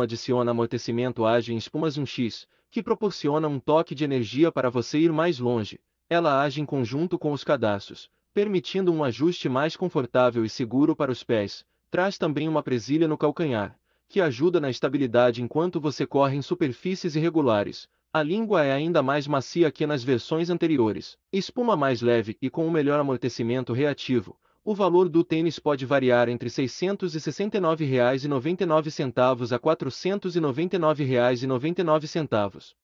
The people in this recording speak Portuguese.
adiciona amortecimento age em espumas 1x, que proporciona um toque de energia para você ir mais longe. Ela age em conjunto com os cadastros, permitindo um ajuste mais confortável e seguro para os pés. Traz também uma presilha no calcanhar, que ajuda na estabilidade enquanto você corre em superfícies irregulares. A língua é ainda mais macia que nas versões anteriores, espuma mais leve e com um melhor amortecimento reativo, o valor do tênis pode variar entre R$ 669,99 a R$ 499,99.